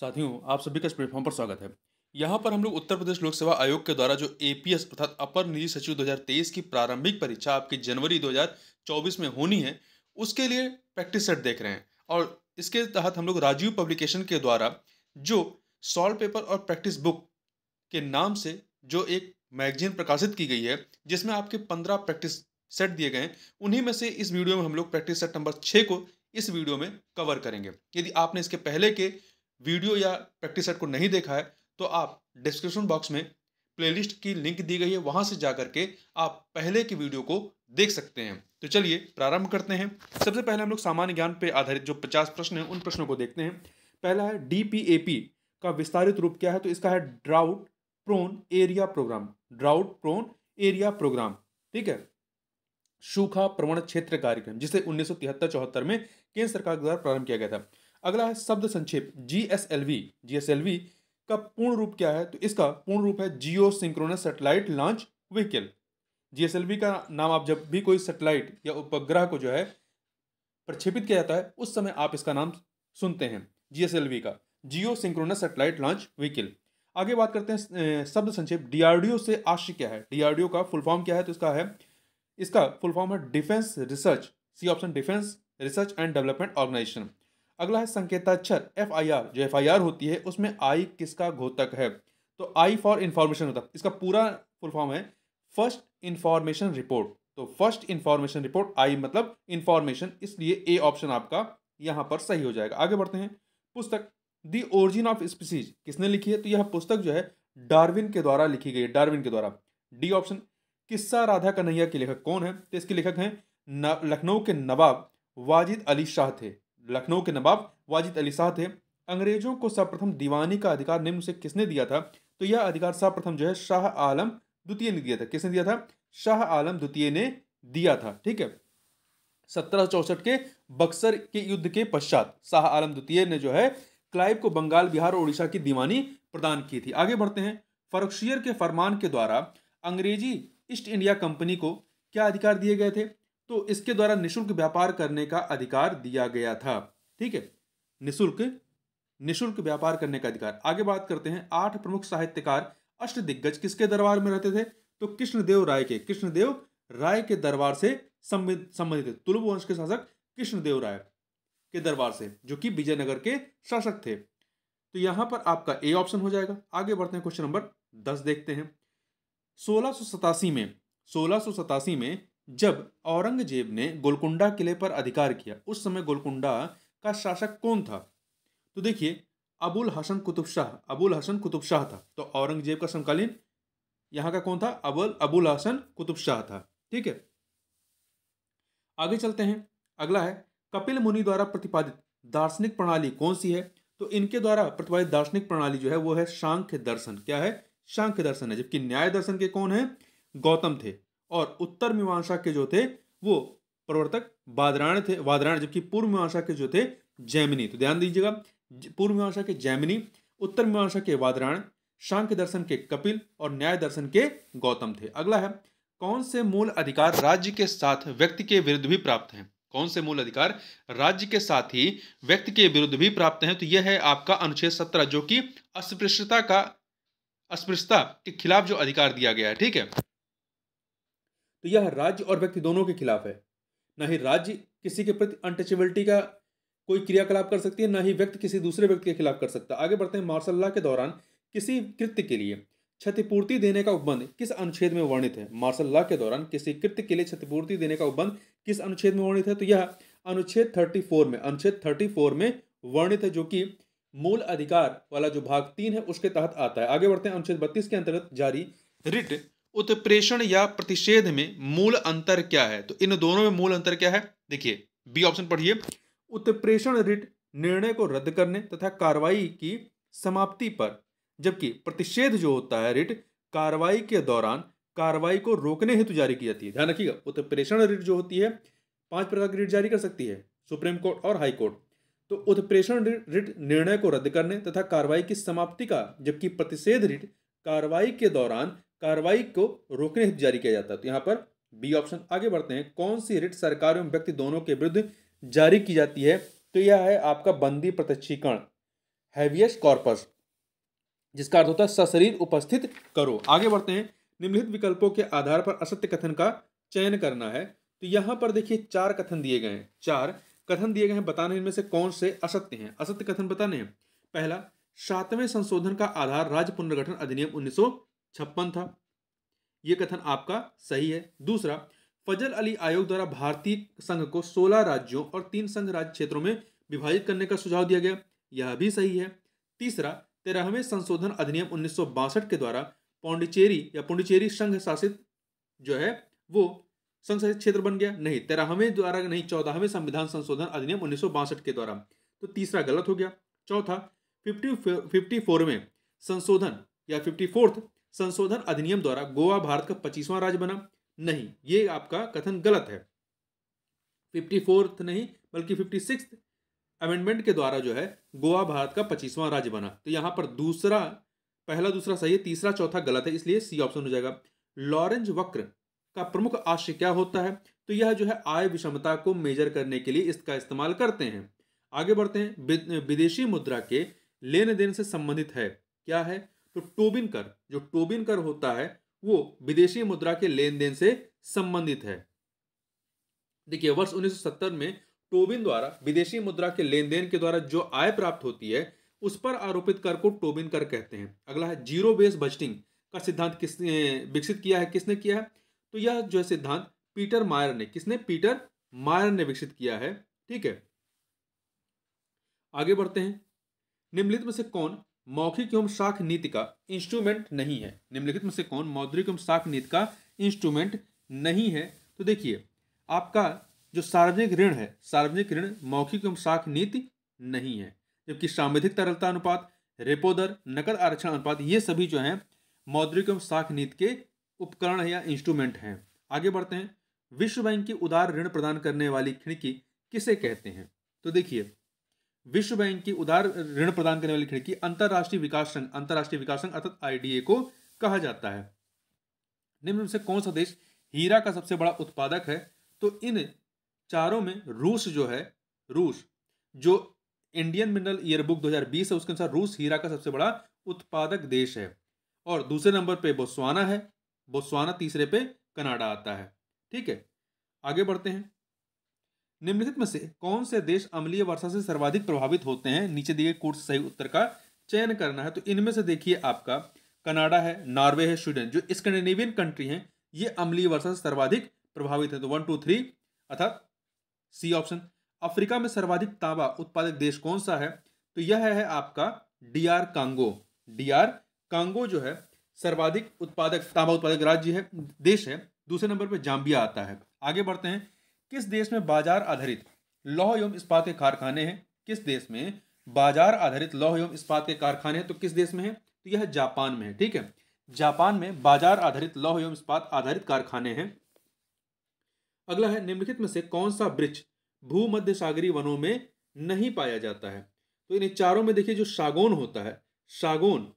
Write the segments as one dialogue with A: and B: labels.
A: साथियों आप सभी का इस प्लेटफॉर्म पर स्वागत है यहाँ पर हम लोग उत्तर प्रदेश लोक सेवा आयोग के द्वारा जो एस अर्थात अपर निजी सचिव 2023 की प्रारंभिक परीक्षा आपकी जनवरी 2024 में होनी है उसके लिए प्रैक्टिस सेट देख रहे हैं और इसके तहत हम लोग राजीव पब्लिकेशन के द्वारा जो सॉल्व पेपर और प्रैक्टिस बुक के नाम से जो एक मैगजीन प्रकाशित की गई है जिसमें आपके पंद्रह प्रैक्टिस सेट दिए गए हैं उन्हीं में से इस वीडियो में हम लोग प्रैक्टिस सेट नंबर छः को इस वीडियो में कवर करेंगे यदि आपने इसके पहले के वीडियो या प्रैक्टिस सेट को नहीं देखा है तो आप डिस्क्रिप्शन बॉक्स में प्लेलिस्ट की लिंक दी गई है वहाँ से जा करके आप पहले की वीडियो को देख सकते हैं तो चलिए प्रारंभ करते हैं सबसे पहले हम लोग सामान्य ज्ञान पर आधारित जो पचास प्रश्न हैं उन प्रश्नों को देखते हैं पहला है डी का विस्तारित रूप क्या है तो इसका है drought prone area programme drought prone area programme ठीक है सूखा प्रवण क्षेत्र कार्यक्रम जिसे उन्नीस सौ में केंद्र सरकार द्वारा प्रारंभ किया गया था अगला है शब्द संक्षेप G S L V G S L V का पूर्ण रूप क्या है तो इसका पूर्ण रूप है geosynchronous satellite launch vehicle GSLV का नाम आप जब भी कोई सेटेलाइट या उपग्रह को जो है प्रक्षेपित किया जाता है उस समय आप इसका नाम सुनते हैं जीएसएलवी का geosynchronous satellite launch vehicle आगे बात करते हैं शब्द संक्षेप डीआरडीओ से आशय क्या है डीआरडीओ का फुल फॉर्म क्या है तो इसका है इसका फुल फॉर्म है defence research C option defence research and development organisation अगला है संकेताक्षर एफ आई आर जो एफ आई आर होती है उसमें आई किसका घोतक है तो आई फॉर इन्फॉर्मेशन होता है इसका पूरा फुल फॉर्म है फर्स्ट इन्फॉर्मेशन रिपोर्ट तो फर्स्ट इन्फॉर्मेशन रिपोर्ट आई मतलब इन्फॉर्मेशन इसलिए ए ऑप्शन आपका यहाँ पर सही हो जाएगा आगे बढ़ते हैं पुस्तक दी ओरिजिन ऑफ स्पीसीज किसने लिखी है तो यह पुस्तक जो है डार्विन के द्वारा लिखी गई है डार्विन के द्वारा डी ऑप्शन किस्सा राधा कन्हैया के लेखक कौन है तो इसके लेखक हैं लखनऊ के नवाब वाजिद अली शाह थे लखनऊ के नवाब वाजिद अली शाह थे अंग्रेजों को सर्वप्रथम दीवानी का अधिकार निम्न से किसने दिया था तो यह अधिकार सर्वप्रथम जो है शाह आलम द्वितीय ने दिया था किसने दिया था शाह आलम द्वितीय ने दिया था ठीक है सत्रह के बक्सर के युद्ध के पश्चात शाह आलम द्वितीय ने जो है क्लाइव को बंगाल बिहार और उड़ीसा की दीवानी प्रदान की थी आगे बढ़ते हैं फर्रुखशियर के फरमान के द्वारा अंग्रेजी ईस्ट इंडिया कंपनी को क्या अधिकार दिए गए थे तो इसके द्वारा निशुल्क व्यापार करने का अधिकार दिया गया था ठीक है निशुल्क निशुल्क व्यापार करने का अधिकार आगे बात करते हैं आठ प्रमुख साहित्यकार अष्ट दिग्गज किसके दरबार में रहते थे तो कृष्णदेव राय के कृष्णदेव राय के दरबार से संबंधित थे तुलभ वंश के शासक कृष्णदेव राय के दरबार से जो कि विजयनगर के शासक थे तो यहां पर आपका ए ऑप्शन हो जाएगा आगे बढ़ते हैं क्वेश्चन नंबर दस देखते हैं सोलह में सोलह में जब औरंगजेब ने गोलकुंडा किले पर अधिकार किया उस समय गोलकुंडा का शासक कौन था तो देखिए अबुल हसन कुतुब शाह अबुल हसन कुतुब शाह था तो औरंगजेब का समकालीन यहाँ का कौन था अबुल अबुल हसन कुतुब शाह था ठीक है आगे चलते हैं अगला है कपिल मुनि द्वारा प्रतिपादित दार्शनिक प्रणाली कौन सी है तो इनके द्वारा प्रतिपादित दार्शनिक प्रणाली जो है वो है शांख्य दर्शन क्या है शांख्य दर्शन है जबकि न्याय दर्शन के कौन है गौतम थे और उत्तर मीमांसा के जो थे वो प्रवर्तक वादराण थे वादराण जबकि पूर्व मीमांसा के जो थे जैमिनी तो ध्यान दीजिएगा पूर्व मीमांसा के जैमिनी उत्तर मीमांसा के वादराण शांख्य दर्शन के कपिल और न्याय दर्शन के गौतम थे अगला है कौन से मूल अधिकार राज्य के साथ व्यक्ति के विरुद्ध भी प्राप्त हैं कौन से मूल अधिकार राज्य के साथ ही व्यक्ति के विरुद्ध भी प्राप्त हैं तो यह है आपका अनुच्छेद सत्रह जो कि अस्पृश्यता का अस्पृश्यता के खिलाफ जो अधिकार दिया गया है ठीक है तो यह राज्य और व्यक्ति दोनों के खिलाफ है न ही राज्य किसी के प्रति अनटचेबिलिटी का कोई क्रियाकलाप कर सकती है ना ही व्यक्ति किसी दूसरे व्यक्ति के खिलाफ कर सकता आगे बढ़ते हैं मार्शल लॉ के दौरान किसी कृत्य के लिए क्षतिपूर्ति देने का उपबंध किस अनुच्छेद में वर्णित है मार्शल लॉ के दौरान किसी कृत्य के लिए क्षतिपूर्ति देने का उपबंध किस अनुच्छेद में वर्णित है तो यह अनुच्छेद थर्टी फोर में अनुच्छेद थर्टी फोर में वर्णित है जो कि मूल अधिकार वाला जो भाग तीन है उसके तहत आता है आगे बढ़ते हैं अनुच्छेद बत्तीस के अंतर्गत जारी रिट उत्प्रेषण या प्रतिषेध में मूल अंतर क्या है तो इन दोनों में मूल अंतर क्या है देखिए बी ऑप्शन पढ़िए उत्प्रेषण रिट निर्णय को रद्द करने तथा कार्रवाई की समाप्ति पर जबकि प्रतिषेध जो होता है रिट कार्रवाई के दौरान कार्रवाई को रोकने हेतु जारी की जाती है ध्यान रखिएगा उत्प्रेषण रिट जो होती है पांच प्रकार की रिट जारी कर सकती है सुप्रीम कोर्ट और हाई कोर्ट तो उत्प्रेषण रिट निर्णय को रद्द करने तथा कार्रवाई की समाप्ति का जबकि प्रतिषेध रिट कार्रवाई के दौरान कार्रवाई को रोकने हित जारी किया जाता है तो यहाँ पर बी ऑप्शन आगे बढ़ते हैं कौन सी रिट सरकार एवं व्यक्ति दोनों के विरुद्ध जारी की जाती है तो यह है आपका बंदी प्रत्यक्षीकरण हैवियस कॉर्पस जिसका अर्थ होता है सशरीर उपस्थित करो आगे बढ़ते हैं निम्नलिखित विकल्पों के आधार पर असत्य कथन का चयन करना है तो यहाँ पर देखिए चार कथन दिए गए हैं चार कथन दिए गए हैं बताने इनमें से कौन से असत्य हैं असत्य कथन बताने हैं पहला सातवें संशोधन का आधार राज्य पुनर्गठन अधिनियम छप्पन था यह कथन आपका सही है दूसरा फजल अली आयोग द्वारा भारतीय संघ को 16 राज्यों और तीन संघ राज्य क्षेत्रों में विभाजित करने का सुझाव दिया गया यह भी सही है तीसरा तेरहवें संशोधन अधिनियम उन्नीस के द्वारा पौंडिचेरी या पुंडिचेरी संघ शासित जो है वो संघ शासित क्षेत्र बन गया नहीं तेरहवें द्वारा नहीं चौदहवें संविधान संशोधन अधिनियम उन्नीस के द्वारा तो तीसरा गलत हो गया चौथा फिफ्टी फिफ्टी फोरवें संशोधन या फिफ्टी फोर्थ संशोधन अधिनियम द्वारा गोवा भारत का पच्चीसवां राज्य बना नहीं ये आपका कथन गलत है फिफ्टी फोर्थ नहीं बल्कि फिफ्टी सिक्स अमेंडमेंट के द्वारा जो है गोवा भारत का पच्चीसवां राज्य बना तो यहाँ पर दूसरा पहला दूसरा सही है तीसरा चौथा गलत है इसलिए सी ऑप्शन हो जाएगा लॉरेंज वक्र का प्रमुख आशय क्या होता है तो यह जो है आय विषमता को मेजर करने के लिए इसका इस्तेमाल करते हैं आगे बढ़ते हैं विदेशी मुद्रा के लेन देन से संबंधित है क्या है तो टोबिन कर जो टोबिन कर होता है वो विदेशी मुद्रा के लेन देन से संबंधित है देखिए वर्ष 1970 में टोबिन द्वारा विदेशी मुद्रा के लेन देन के द्वारा जो आय प्राप्त होती है उस पर आरोपित कर को टोबिन कर कहते हैं अगला है जीरो बेस बजटिंग का सिद्धांत किसने विकसित किया है किसने किया है तो यह जो है सिद्धांत पीटर मायर ने किसने पीटर मायर ने विकसित किया है ठीक है आगे बढ़ते हैं निम्नलिखित में से कौन मौखिक एवं शाख नीति का इंस्ट्रूमेंट नहीं है निम्नलिखित में से कौन मौद्रिक एवं शाख नीति का इंस्ट्रूमेंट नहीं है तो देखिए आपका जो सार्वजनिक ऋण है सार्वजनिक ऋण मौखिक एवं साख नीति नहीं है जबकि सांविधिक तरलता अनुपात रेपो दर नकद आरक्षण अनुपात ये सभी जो हैं मौद्रिक एवं शाख नीति के उपकरण या इंस्ट्रूमेंट हैं आगे बढ़ते हैं विश्व बैंक की उदार ऋण प्रदान करने वाली खिड़की किसे कहते हैं तो देखिए विश्व बैंक की उदार ऋण प्रदान करने वाली खिड़की अंतरराष्ट्रीय विकास संघ अंतरराष्ट्रीय विकास संघ अर्थात आईडीए को कहा जाता है निम्न में से कौन सा देश हीरा का सबसे बड़ा उत्पादक है तो इन चारों में रूस जो है रूस जो इंडियन मिनरल ईयरबुक 2020 है उसके अनुसार रूस हीरा का सबसे बड़ा उत्पादक देश है और दूसरे नंबर पे बोस्वाना है बोस्वाना तीसरे पे कनाडा आता है ठीक है आगे बढ़ते हैं निम्नलिखित में से कौन से देश अम्लीय वर्षा से सर्वाधिक प्रभावित होते हैं नीचे दिए कोर्स सही उत्तर का चयन करना है तो इनमें से देखिए आपका कनाडा है नॉर्वे है स्वीडन जो स्कैंडिनेवियन कंट्री हैं ये अम्लीय वर्षा से सर्वाधिक प्रभावित है तो वन टू थ्री अर्थात सी ऑप्शन अफ्रीका में सर्वाधिक तांबा उत्पादक देश कौन सा है तो यह है आपका D R Congo D R Congo जो है सर्वाधिक उत्पादक तांबा उत्पादक राज्य है देश है दूसरे नंबर पर जाम्बिया आता है आगे बढ़ते हैं किस देश में बाजार आधारित लौह एवं इस्पात के कारखाने हैं किस देश में बाजार आधारित लौह एवं इस्पात के कारखाने हैं तो किस देश में है तो यह जापान में है ठीक है जापान में बाजार आधारित लौह एवं इस्पात आधारित कारखाने हैं अगला है निम्नलिखित में से कौन सा वृक्ष भूमध्य सागरीय वनों में नहीं पाया जाता है तो इन चारों में देखिए जो सागोन होता है सागोन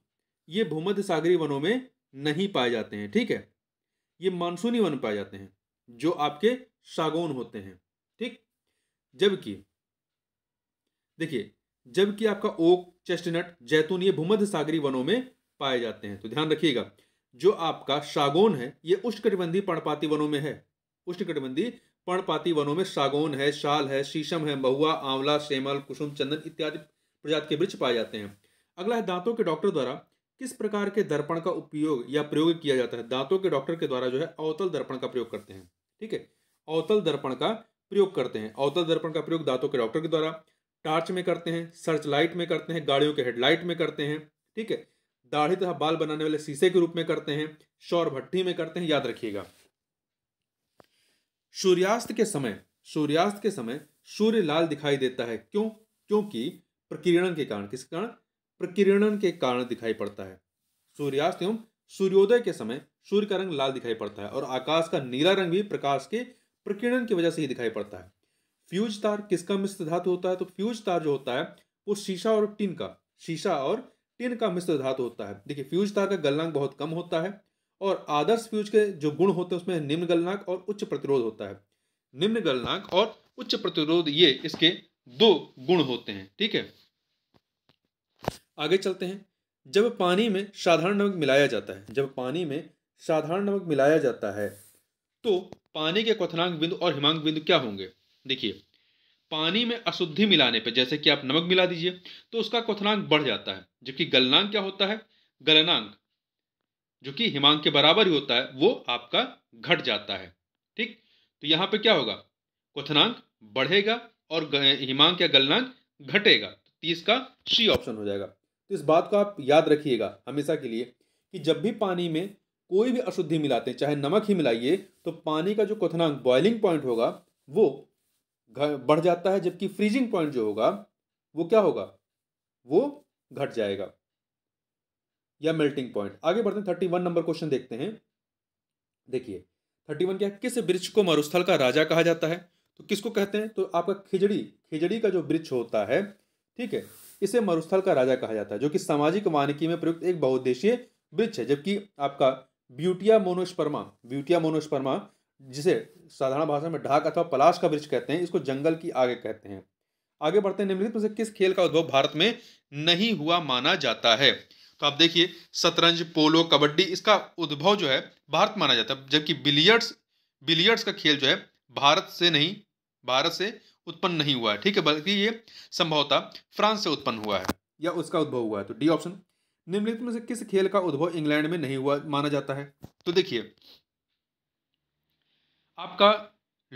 A: ये भूमध्य सागरीय वनों में नहीं पाए जाते हैं ठीक है ये मानसूनी वन पाए जाते हैं जो आपके सागौन होते हैं ठीक जबकि देखिए जबकि आपका ओक चेस्टनट जैतून ये भूमध्य सागरी वनों में पाए जाते हैं तो ध्यान रखिएगा जो आपका सागौन है ये उष्णकटिबंधीय पर्णपाती वनों में है उष्णकटिबंधीय पर्णपाती वनों में सागौन है शाल है शीशम है महुआ आंवला सेमल कुसुम चंदन इत्यादि प्रजाति के वृक्ष पाए जाते हैं अगला है दांतों के डॉक्टर द्वारा किस प्रकार के दर्पण का उपयोग या प्रयोग किया जाता है दांतों के डॉक्टर के द्वारा जो है अवतल दर्पण का प्रयोग करते हैं ठीक है अवतल दर्पण का प्रयोग करते हैं अवतल दर्पण का प्रयोग दांतों के डॉक्टर के द्वारा टार्च में करते हैं सर्च लाइट में करते हैं गाड़ियों के हेडलाइट में करते हैं ठीक है दाढ़ी तथा बाल बनाने वाले शीशे के रूप में करते हैं शौर भट्टी में करते हैं याद रखिएगा सूर्यास्त के समय सूर्यास्त के समय सूर्य लाल दिखाई देता है क्यों क्योंकि प्रकीर्णन के कारण किस कारण प्रकीर्णन के कारण दिखाई पड़ता है सूर्यास्त एवं सूर्योदय के समय सूर्य का रंग लाल दिखाई पड़ता है और आकाश का नीला रंग भी प्रकाश के प्रकीर्णन की वजह से ही दिखाई पड़ता है फ्यूज तार किसका मिश्र धातु होता है तो फ्यूज तार जो होता है वो शीशा और टिन का शीशा और टिन का मिश्र धातु होता है देखिए फ्यूज तार का गलनांक बहुत कम होता है और आदर्श फ्यूज के जो गुण होते हैं उसमें निम्न गलनांक और उच्च प्रतिरोध होता है निम्न गलनांक और उच्च प्रतिरोध ये इसके दो गुण होते हैं ठीक है आगे चलते हैं जब पानी में साधारण नमक मिलाया जाता है जब पानी में साधारण नमक मिलाया जाता है तो पानी के क्वथनांक बिंदु और हिमांक बिंदु क्या होंगे देखिए पानी में अशुद्धि मिलाने पर जैसे कि आप नमक मिला दीजिए तो उसका क्वथनांक बढ़ जाता है जबकि गलनांक क्या होता है गलनांक जो कि हिमांक के बराबर ही होता है वो आपका घट जाता है ठीक तो यहां पे क्या होगा क्वथनांक बढ़ेगा और हिमांक या गलनांक घटेगा तो इसका सी ऑप्शन हो जाएगा तो इस बात को आप याद रखिएगा हमेशा के लिए कि जब भी पानी में कोई भी अशुद्धि मिलाते हैं चाहे नमक ही मिलाइए तो पानी का जो क्वथनांक बॉइलिंग पॉइंट होगा वो बढ़ जाता है जबकि फ्रीजिंग पॉइंट जो होगा वो क्या होगा वो घट जाएगा या मेल्टिंग पॉइंट आगे बढ़ते हैं थर्टी वन नंबर क्वेश्चन देखते हैं देखिए थर्टी वन क्या किस वृक्ष को मरुस्थल का राजा कहा जाता है तो किसको कहते हैं तो आपका खिजड़ी खिजड़ी का जो वृक्ष होता है ठीक है इसे मरुस्थल का राजा कहा जाता है जो कि सामाजिक वानिकी में प्रयुक्त एक बहुउद्देशीय वृक्ष है जबकि आपका ब्यूटिया मोनोस्पर्मा ब्यूटिया मोनोस्पर्मा जिसे साधारण भाषा में ढाक अथवा पलाश का वृक्ष कहते हैं इसको जंगल की आगे कहते हैं आगे बढ़ते हैं निम्नलिखित में से किस खेल का उद्भव भारत में नहीं हुआ माना जाता है तो आप देखिए शतरंज पोलो कबड्डी इसका उद्भव जो है भारत माना जाता है जबकि बिलियर्ड्स बिलियर्ड्स का खेल जो है भारत से नहीं भारत से उत्पन्न नहीं हुआ है ठीक है बल्कि ये संभवतः फ्रांस से उत्पन्न हुआ है या उसका उद्भव हुआ है तो डी ऑप्शन निम्नलिखित में से किस खेल का उद्भव इंग्लैंड में नहीं हुआ माना जाता है तो देखिए आपका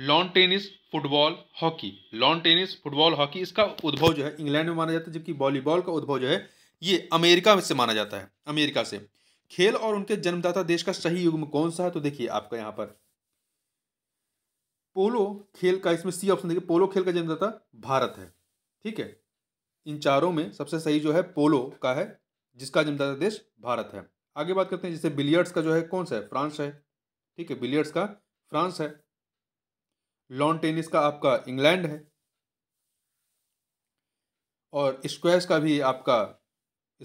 A: lawn tennis football hockey lawn tennis football hockey इसका उद्भव जो है इंग्लैंड में माना जाता है जबकि वॉलीबॉल का उद्भव जो है ये अमेरिका से माना जाता है अमेरिका से खेल और उनके जन्मदाता देश का सही युग्म कौन सा है तो देखिए आपका यहाँ पर पोलो खेल का इसमें सी ऑप्शन देखिए पोलो खेल का जन्मदाता भारत है ठीक है इन चारों में सबसे सही जो है पोलो का है जिसका जन्मदाता देश भारत है आगे बात करते हैं जैसे बिलियर्ड्स का जो है कौन सा है फ्रांस है ठीक है बिलियर्ड्स का फ्रांस है लॉन टेनिस का आपका इंग्लैंड है और स्क्वेस का भी आपका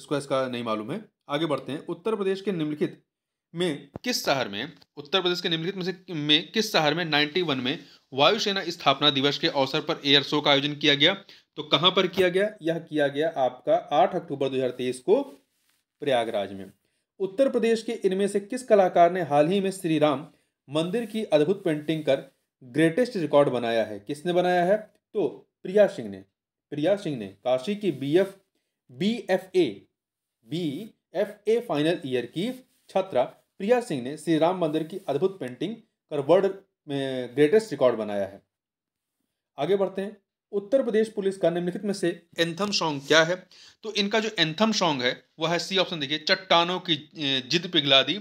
A: स्क्वेस का नहीं मालूम है आगे बढ़ते हैं उत्तर प्रदेश के निम्नलिखित में किस शहर में उत्तर प्रदेश के निम्नलिखित में से में किस शहर में 91 में वायुसेना स्थापना दिवस के अवसर पर एयर शो का आयोजन किया गया तो कहाँ पर किया गया यह किया गया आपका आठ अक्टूबर 2023 को प्रयागराज में उत्तर प्रदेश के इनमें से किस कलाकार ने हाल ही में श्री राम मंदिर की अद्भुत पेंटिंग कर ग्रेटेस्ट रिकॉर्ड बनाया है किसने बनाया है तो प्रिया सिंह ने प्रिया सिंह ने काशी की B F B F A B F A final year की छात्रा प्रिया सिंह ने श्री राम मंदिर की अद्भुत पेंटिंग कर वर्ल्ड में ग्रेटेस्ट रिकॉर्ड बनाया है आगे बढ़ते हैं उत्तर प्रदेश पुलिस का निम्नलिखित में से एंथम सॉन्ग क्या है तो इनका जो एंथम सॉन्ग है वह है सी ऑप्शन देखिए चट्टानों की जिद पिघला दी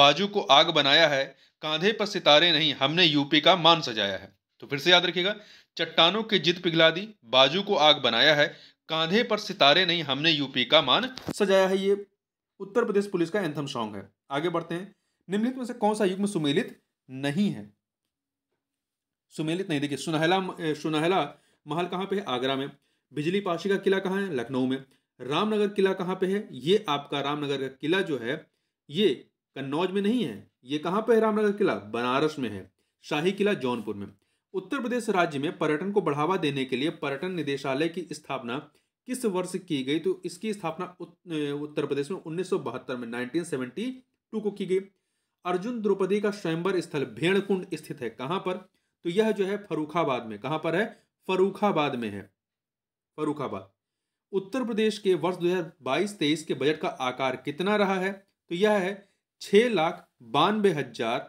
A: बाजू को आग बनाया है कांधे पर सितारे नहीं हमने यूपी का मान सजाया है तो फिर से याद रखिएगा चट्टानों की जिद पिघला दी बाजू को आग बनाया है कांधे पर सितारे नहीं हमने यूपी का मान सजाया है ये उत्तर प्रदेश पुलिस का एंथम सॉन्ग है आगे बढ़ते हैं निम्नलिखित में से कौन सा युग्म सुमेलित नहीं है सुमेलित नहीं देखिए सुनहला सुनहला महल कहाँ पे है आगरा में बिजली पाशी का किला कहाँ है लखनऊ में रामनगर किला कहाँ पे है ये आपका रामनगर का किला जो है ये कन्नौज में नहीं है ये कहाँ पे है रामनगर किला बनारस में है शाही किला जौनपुर में उत्तर प्रदेश राज्य में पर्यटन को बढ़ावा देने के लिए पर्यटन निदेशालय की स्थापना किस वर्ष की गई तो इसकी स्थापना उत्तर प्रदेश में उन्नीस में नाइनटीन को की गई अर्जुन द्रौपदी का स्वयंवर स्थल भेड़कुंड स्थित है कहाँ पर तो यह जो है फरुखाबाद में कहाँ पर है फरूखाबाद में है फरुखाबाद उत्तर प्रदेश के वर्ष 2022-23 के बजट का आकार कितना रहा है तो यह है छह लाख बानवे हजार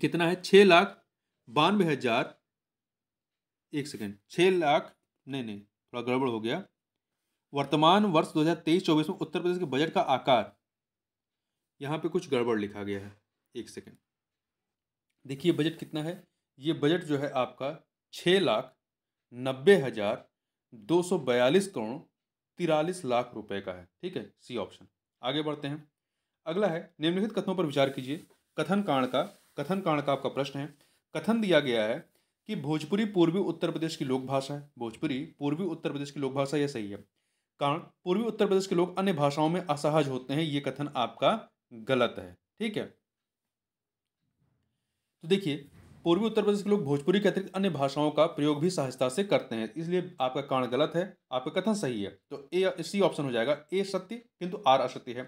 A: कितना है छह लाख बानवे हजार एक सेकेंड छ लाख नहीं नहीं थोड़ा गड़बड़ हो गया वर्तमान वर्ष 2023-24 में उत्तर प्रदेश के बजट का आकार यहाँ पे कुछ गड़बड़ लिखा गया है एक सेकेंड देखिए बजट कितना है ये बजट जो है आपका छः लाख नब्बे हज़ार दो सौ बयालीस करोड़ तिरालीस लाख रुपए का है ठीक है सी ऑप्शन आगे बढ़ते हैं अगला है निम्नलिखित कथनों पर विचार कीजिए कथन कांड का कथन कांड का आपका प्रश्न है कथन दिया गया है कि भोजपुरी पूर्वी उत्तर प्रदेश की लोक भाषा है भोजपुरी पूर्वी उत्तर प्रदेश की लोक भाषा यह सही है कारण पूर्वी उत्तर प्रदेश के लोग अन्य भाषाओं में असहज होते हैं ये कथन आपका गलत है ठीक है तो देखिए पूर्वी उत्तर प्रदेश के लोग भोजपुरी के अतिरिक्त अन्य भाषाओं का प्रयोग भी सहजता से करते हैं इसलिए आपका कारण गलत है आपका कथन सही है तो ए सी ऑप्शन हो जाएगा ए सत्य किंतु आर असत्य है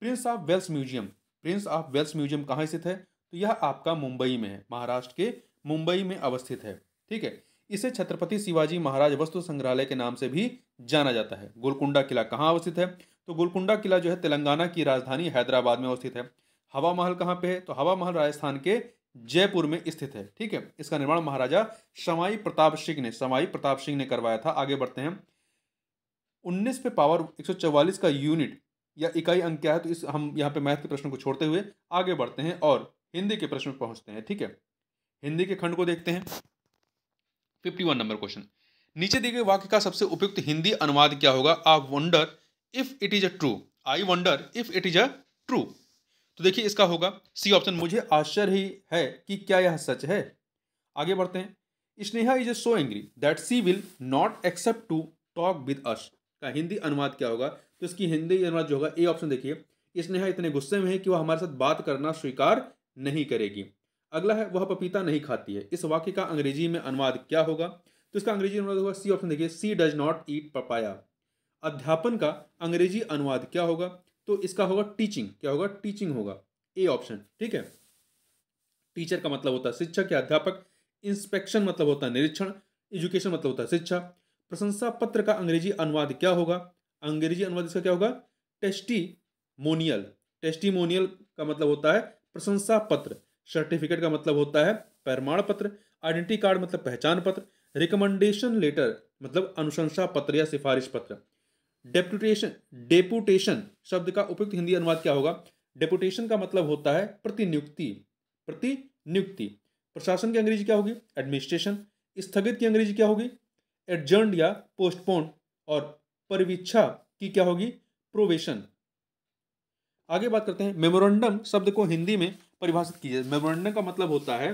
A: Prince of Wales museum Prince of Wales museum कहाँ स्थित है तो यह आपका मुंबई में है महाराष्ट्र के मुंबई में अवस्थित है ठीक है इसे छत्रपति शिवाजी महाराज वस्तु संग्रहालय के नाम से भी जाना जाता है गोलकुंडा किला कहाँ अवस्थित है तो गोलकुंडा किला जो है तेलंगाना की राजधानी हैदराबाद में अवस्थित है हवा महल कहाँ पे है तो हवा महल राजस्थान के जयपुर में स्थित है ठीक है इसका निर्माण महाराजा समाई प्रताप सिंह ने समाई प्रताप सिंह ने करवाया था आगे बढ़ते हैं उन्नीस पे पावर एक का यूनिट या इकाई अंक क्या है तो इस हम यहाँ पे मैथ के प्रश्न को छोड़ते हुए आगे बढ़ते हैं और हिंदी के प्रश्न में पहुँचते हैं ठीक है हिंदी के खंड को देखते हैं फिफ्टी वन नंबर क्वेश्चन नीचे दिए गए वाक्य का सबसे उपयुक्त हिंदी अनुवाद क्या होगा I wonder if it is a true I wonder if it is a true तो देखिए इसका होगा सी ऑप्शन मुझे आश्चर्य ही है कि क्या यह सच है आगे बढ़ते हैं Sneha is a so angry that she will not accept to talk with us का हिंदी अनुवाद क्या होगा तो इसकी हिंदी अनुवाद जो होगा ए ऑप्शन देखिए स्नेहा इतने गुस्से में है कि वह हमारे साथ बात करना स्वीकार नहीं करेगी अगला है वह पपीता नहीं खाती है इस वाक्य का अंग्रेजी में अनुवाद क्या होगा तो इसका अंग्रेजी अनुवाद होगा सी ऑप्शन देखिए she does not eat papaya अध्यापन का अंग्रेजी अनुवाद क्या होगा तो इसका होगा टीचिंग क्या होगा टीचिंग होगा ए ऑप्शन ठीक है टीचर का मतलब होता है शिक्षक या अध्यापक इंस्पेक्शन मतलब होता है निरीक्षण एजुकेशन मतलब होता है शिक्षा प्रशंसा पत्र का अंग्रेजी अनुवाद क्या होगा अंग्रेजी अनुवाद इसका क्या होगा टेस्टीमोनियल टेस्टीमोनियल का मतलब होता है प्रशंसा पत्र सर्टिफिकेट का मतलब होता है प्रमाण पत्र आइडेंटिटी कार्ड मतलब पहचान पत्र रिकमेंडेशन लेटर मतलब अनुशंसा पत्र या सिफारिश पत्र डेपुटेशन डेपुटेशन शब्द का उपयुक्त हिंदी अनुवाद क्या होगा डेपुटेशन का मतलब होता है प्रतिनियुक्ति प्रतिनियुक्ति प्रशासन की अंग्रेजी क्या होगी एडमिनिस्ट्रेशन स्थगित की अंग्रेजी क्या होगी एडजर्न या पोस्टपोन और परिवीक्षा की क्या होगी प्रोवेशन आगे बात करते हैं मेमोरेंडम शब्द को हिंदी में परिभाषित कीजिए मेमोरेंडम का मतलब होता है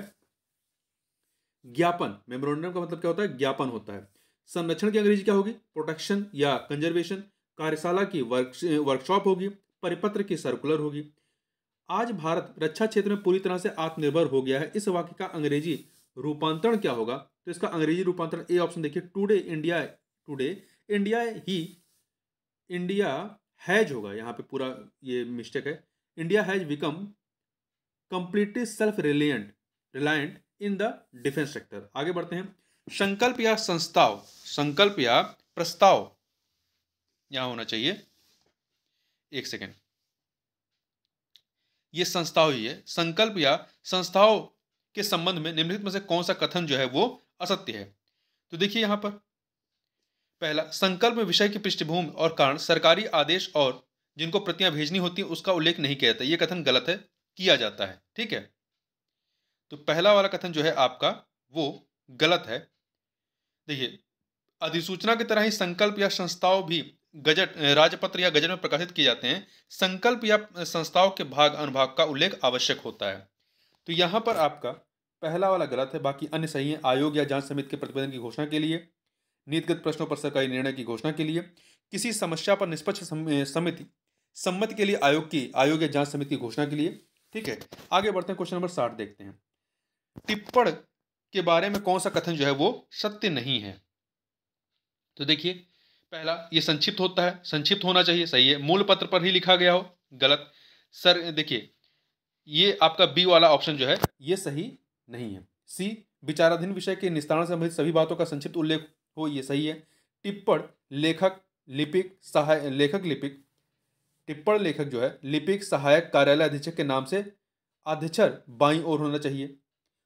A: ज्ञापन मेमोरेंडम का मतलब क्या होता है ज्ञापन होता है संरक्षण की अंग्रेजी क्या होगी प्रोटेक्शन या कंजर्वेशन कार्यशाला की वर्क वर्कशॉप होगी परिपत्र की सर्कुलर होगी आज भारत रक्षा क्षेत्र में पूरी तरह से आत्मनिर्भर हो गया है इस वाक्य का अंग्रेजी रूपांतरण क्या होगा तो इसका अंग्रेजी रूपांतरण ए ऑप्शन देखिए टुडे इंडिया टुडे इंडिया ही इंडिया हैज होगा यहाँ पे पूरा ये मिस्टेक है India has become completely self reliant reliant in the defence sector आगे बढ़ते हैं संकल्प या संस्थाव संकल्प या प्रस्ताव यहां होना चाहिए एक सेकेंड ये संस्थाव ही है संकल्प या संस्थाओं के संबंध में निम्नलिखित में से कौन सा कथन जो है वो असत्य है तो देखिए यहां पर पहला संकल्प में विषय की पृष्ठभूमि और कारण सरकारी आदेश और जिनको प्रतियां भेजनी होती है उसका उल्लेख नहीं किया जाता यह कथन गलत है किया जाता है ठीक है तो पहला वाला कथन जो है आपका वो गलत है देखिए अधिसूचना की तरह ही संकल्प या संस्थाओं भी गजट राजपत्र या गजट में प्रकाशित किए जाते हैं संकल्प या संस्थाओं के भाग अनुभाग का उल्लेख आवश्यक होता है तो यहाँ पर आपका पहला वाला गलत है बाकी अन्य सही है आयोग या जांच समिति के प्रतिवेदन की घोषणा के लिए नीतिगत प्रश्नों पर सरकारी निर्णय की घोषणा के लिए किसी समस्या पर निष्पक्ष समिति सम्मति के लिए आयोग की आयोग या जांच समिति की घोषणा के लिए ठीक है आगे बढ़ते हैं क्वेश्चन नंबर साठ देखते हैं टिप्पण के बारे में कौन सा कथन जो है वो सत्य नहीं है तो देखिए पहला ये संक्षिप्त होता है संक्षिप्त होना चाहिए सही है मूल पत्र पर ही लिखा गया हो गलत सर देखिए ये आपका बी वाला ऑप्शन जो है ये सही नहीं है सी विचाराधीन विषय के निस्तारण संबंधित सभी बातों का संक्षिप्त उल्लेख हो ये सही है टिप्पण लेखक लिपिक सहाय लेखक लिपिक टिप्पण लेखक जो है लिपिक सहायक कार्यालय अधीक्षक के नाम से अधक्षर बाई और होना चाहिए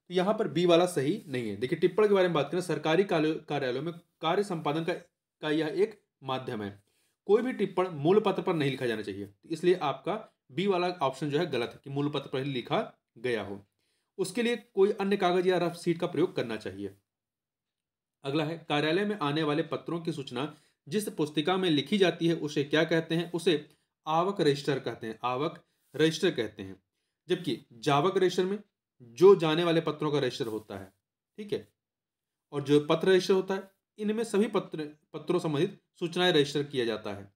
A: तो यहाँ पर बी वाला सही नहीं है देखिए टिप्पण के बारे में बात करें सरकारी कार्यालयों में कार्य संपादन का का यह एक माध्यम है कोई भी टिप्पण मूल पत्र पर नहीं लिखा जाना चाहिए तो इसलिए आपका बी वाला ऑप्शन जो है गलत है कि मूल पत्र पर ही लिखा गया हो उसके लिए कोई अन्य कागज या रफ सीट का प्रयोग करना चाहिए अगला है कार्यालय में आने वाले पत्रों की सूचना जिस पुस्तिका में लिखी जाती है उसे क्या कहते हैं उसे आवक रजिस्टर कहते हैं आवक रजिस्टर कहते हैं जबकि जावक रजिस्टर में जो जाने वाले पत्रों का रजिस्टर होता है ठीक है और जो पत्र रजिस्टर होता है इनमें सभी पत्र पत्रों संबंधित सूचनाएं रजिस्टर किया जाता है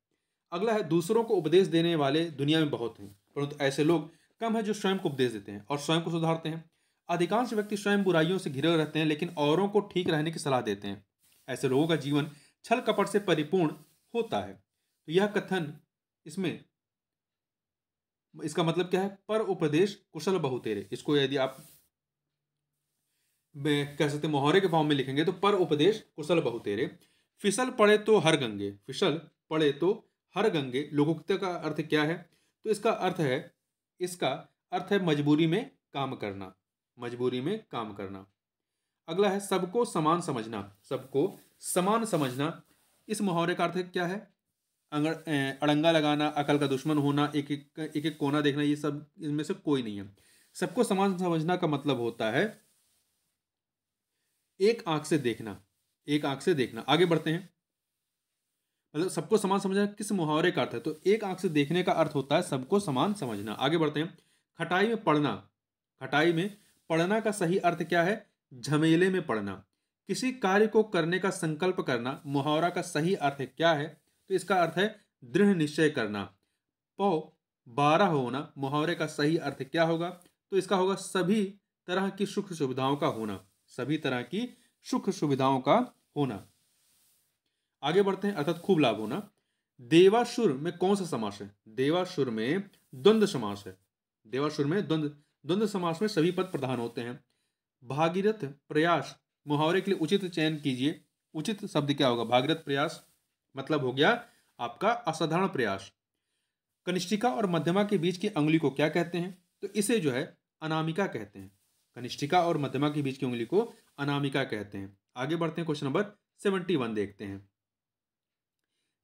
A: अगला है दूसरों को उपदेश देने वाले दुनिया में बहुत हैं परंतु ऐसे लोग कम है जो स्वयं को उपदेश देते हैं और स्वयं को सुधारते हैं अधिकांश व्यक्ति स्वयं बुराइयों से घिरे रहते हैं लेकिन औरों को ठीक रहने की सलाह देते हैं ऐसे लोगों का जीवन छल कपट से परिपूर्ण होता है तो यह कथन इसमें इसका मतलब क्या है पर उपदेश कुशल बहुतेरे इसको यदि आप कह सकते मोहरे के फॉर्म में लिखेंगे तो पर उपदेश कुशल बहुतेरे फिसल पड़े तो हर गंगे फिसल पड़े तो हर गंगे लोकोक्ता का अर्थ क्या है तो इसका अर्थ है इसका अर्थ है मजबूरी में काम करना मजबूरी में काम करना अगला है सबको समान समझना सबको समान समझना इस मुहावरे का अर्थ क्या है अंगड़ अड़ंगा लगाना अकल का दुश्मन होना एक एक एक एक कोना देखना ये सब इनमें से कोई नहीं है सबको समान समझना का मतलब होता है एक आंख से देखना एक आंख से देखना आगे बढ़ते हैं मतलब सबको समान समझना किस मुहावरे का अर्थ है तो एक आंख से देखने का अर्थ होता है सबको समान समझना आगे बढ़ते हैं खटाई में पढ़ना खटाई में पढ़ना का सही अर्थ क्या है झमेले में पढ़ना किसी कार्य को करने का संकल्प करना मुहावरा का सही अर्थ क्या है तो इसका अर्थ है दृढ़ निश्चय करना पौ बारह होना मुहावरे का सही अर्थ क्या होगा तो इसका होगा सभी तरह की सुख सुविधाओं का होना सभी तरह की सुख सुविधाओं का होना आगे बढ़ते हैं अर्थात खूब लाभ होना देवासुर में कौन सा समास है देवासुर में द्वंद्व समास है देवासुर में द्वंद्व द्वंद्व समास में सभी पद प्रधान होते हैं भागीरथ प्रयास मुहावरे के लिए उचित चयन कीजिए उचित शब्द क्या होगा भागीरथ प्रयास मतलब हो गया आपका असाधारण प्रयास कनिष्ठिका और मध्यमा के बीच की उंगली को क्या कहते हैं तो इसे जो है अनामिका कहते हैं कनिष्ठिका और मध्यमा के बीच की उंगली को अनामिका कहते हैं आगे बढ़ते हैं क्वेश्चन नंबर सेवेंटी वन देखते हैं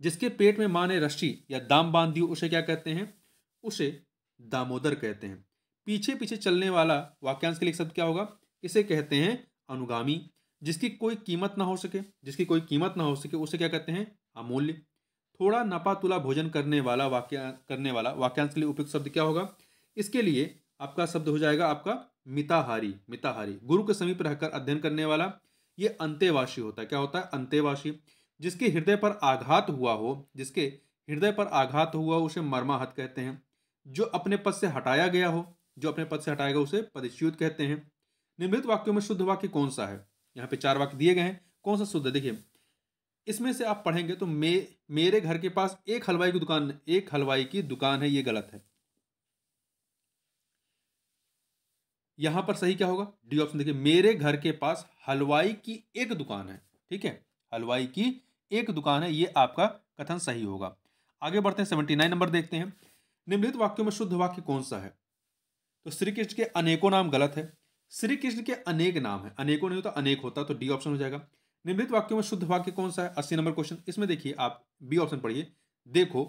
A: जिसके पेट में माँ ने रस्सी या दाम बांध दी उसे क्या कहते हैं उसे दामोदर कहते हैं पीछे पीछे चलने वाला वाक्यांश के लिए शब्द क्या होगा इसे कहते हैं अनुगामी जिसकी कोई कीमत ना हो सके जिसकी कोई कीमत ना हो सके उसे क्या कहते हैं अमूल्य थोड़ा नपा तुला भोजन करने वाला वाक्य करने वाला वाक्यांश के लिए उपयुक्त शब्द क्या होगा इसके लिए आपका शब्द हो जाएगा आपका मिताहारी मिताहारी गुरु के समीप रहकर अध्ययन करने वाला ये अंत्यवासी होता है क्या होता है अंत्यवासी जिसके हृदय पर आघात हुआ हो जिसके हृदय पर आघात हुआ हो उसे मर्माहत कहते हैं जो अपने पद से हटाया गया हो जो अपने पद से हटाया गया उसे पदच्युत कहते हैं निमृत वाक्यों में शुद्ध वाक्य कौन सा है यहाँ पे चार वाक्य दिए गए हैं कौन सा शुद्ध देखिए इसमें से आप पढ़ेंगे तो मे मेरे घर के पास एक हलवाई की दुकान एक हलवाई की दुकान है ये गलत है यहां पर सही क्या होगा डी ऑप्शन देखिए मेरे घर के पास हलवाई की एक दुकान है ठीक है हलवाई की एक दुकान है ये आपका कथन सही होगा आगे बढ़ते हैं सेवेंटी नाइन नंबर देखते हैं निम्नलिखित वाक्यों में शुद्ध वाक्य कौन सा है तो श्री कृष्ण के अनेकों नाम गलत है श्री कृष्ण के अनेक नाम है अनेकों नहीं होता अनेक होता तो डी ऑप्शन हो जाएगा निम्नलिखित वाक्यों में शुद्ध वाक्य कौन सा है अस्सी नंबर क्वेश्चन इसमें देखिए आप बी ऑप्शन पढ़िए देखो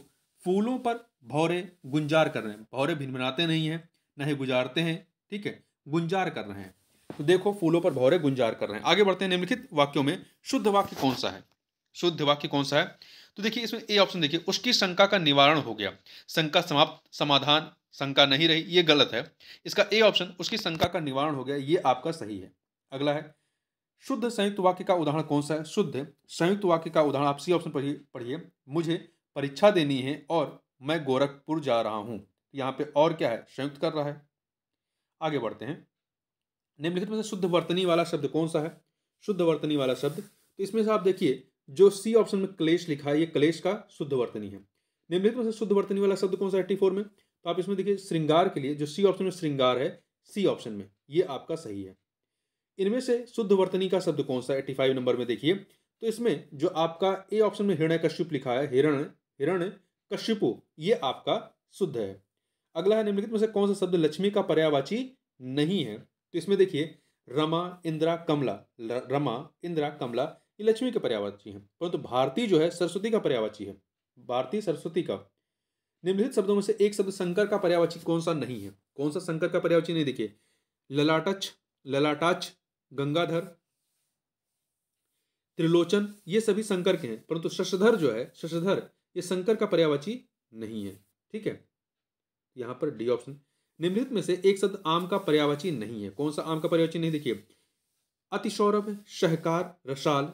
A: फूलों पर भौरे गुंजार कर रहे हैं भौरे भिनभिनाते नहीं हैं न ही गुजारते हैं ठीक है गुंजार कर रहे हैं तो देखो फूलों पर भौरे गुंजार कर रहे हैं आगे बढ़ते हैं निम्नलिखित वाक्यों में शुद्ध वाक्य कौन सा है शुद्ध वाक्य कौन सा है तो देखिए इसमें ए ऑप्शन देखिए उसकी शंका का निवारण हो गया शंका समाप्त समाधान शंका नहीं रही ये गलत है इसका ए ऑप्शन उसकी शंका का निवारण हो गया ये आपका सही है अगला है शुद्ध संयुक्त वाक्य का उदाहरण कौन सा है शुद्ध संयुक्त वाक्य का उदाहरण आप सी ऑप्शन पढ़िए मुझे परीक्षा देनी है और मैं गोरखपुर जा रहा हूँ यहाँ पे और क्या है संयुक्त कर रहा है आगे बढ़ते हैं निम्नलिखित में से शुद्ध वर्तनी वाला शब्द कौन सा है शुद्ध वर्तनी वाला शब्द तो इसमें से आप देखिए जो सी ऑप्शन में क्लेश लिखा है ये क्लेश का शुद्ध वर्तनी है निम्नलिखित में से शुद्ध वर्तनी वाला शब्द कौन सा एट्टी फोर में तो आप इसमें देखिए श्रृंगार के लिए जो सी ऑप्शन में श्रृंगार है सी ऑप्शन में ये आपका सही है इनमें से शुद्ध वर्तनी का शब्द कौन सा एट्टी फाइव नंबर में देखिए तो इसमें जो आपका ए ऑप्शन में हिरण्य कश्यप लिखा है हिरण हिरण कश्यपु ये आपका शुद्ध है अगला है निम्नलिखित में से कौन सा शब्द लक्ष्मी का पर्यावाची नहीं है तो इसमें देखिए रमा इंदिरा कमला रमा इंदिरा कमला ये लक्ष्मी के पर्यावाची हैं परंतु तो भारती जो है सरस्वती का पर्यावाची है भारतीय सरस्वती का निम्नलिखित शब्दों में से एक शब्द शंकर का पर्यावाची कौन सा नहीं है कौन सा शंकर का पर्यावाची नहीं देखिए ललाटच ललाटाच गंगाधर त्रिलोचन ये सभी शंकर के हैं परंतु शशधर जो है शशधर ये शंकर का पर्यावची नहीं है ठीक है यहां पर डी ऑप्शन निम्नलिखित में से एक शब्द आम का पर्यावची नहीं है कौन सा आम का पर्यावची नहीं देखिए अतिशौरभ शहकार रसाल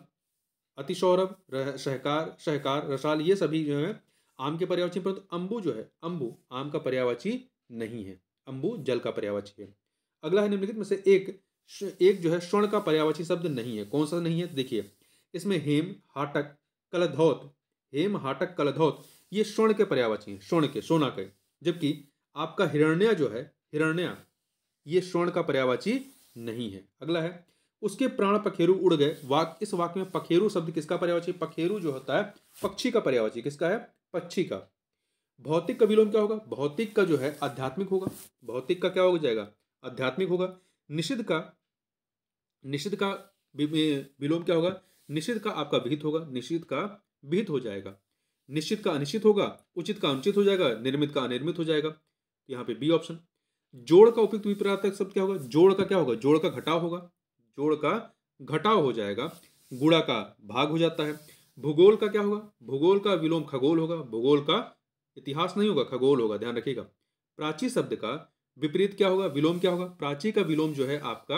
A: अतिशौरभ शहकार शहकार रसाल ये सभी जो है आम के पर्यावची परंतु तो जो है अंबु आम का पर्यावची नहीं है अंबु जल का पर्यावची है अगला है निम्नलिखित में से एक एक जो है स्वर्ण का पर्यावाची शब्द नहीं है कौन सा नहीं है देखिए इसमें हेम हाटक कलधौत हेम हाटक कलधौत ये स्वर्ण के पर्यावाची हैं स्वर्ण के सोना के जबकि आपका हिरण्य जो है हिरण्य ये स्वर्ण का पर्यावाची नहीं है अगला है उसके प्राण पखेरु उड़ गए वाक इस वाक्य में पखेरु शब्द किसका पर्यावाची पखेरु जो होता है पक्षी का पर्यावाची किसका है पक्षी का भौतिक का विलोम क्या होगा भौतिक का जो है आध्यात्मिक होगा भौतिक का क्या हो जाएगा आध्यात्मिक होगा निषिद्ध का निषिद्ध का विलोम क्या होगा निषिद्ध का आपका विहित होगा निषिद्ध का विहित हो जाएगा निश्चित का अनिश्चित होगा उचित का अनुचित हो जाएगा निर्मित का अनिर्मित हो जाएगा तो यहाँ पे बी ऑप्शन जोड़ का उपयुक्त विपरार्थक शब्द क्या होगा जोड़ का क्या होगा जोड़ का घटाव होगा जोड़ का घटाव हो जाएगा गुड़ा का भाग हो जाता है भूगोल का क्या होगा भूगोल का विलोम खगोल होगा भूगोल का इतिहास नहीं होगा खगोल होगा ध्यान रखिएगा प्राची शब्द का विपरीत क्या होगा विलोम क्या होगा प्राची का विलोम जो है आपका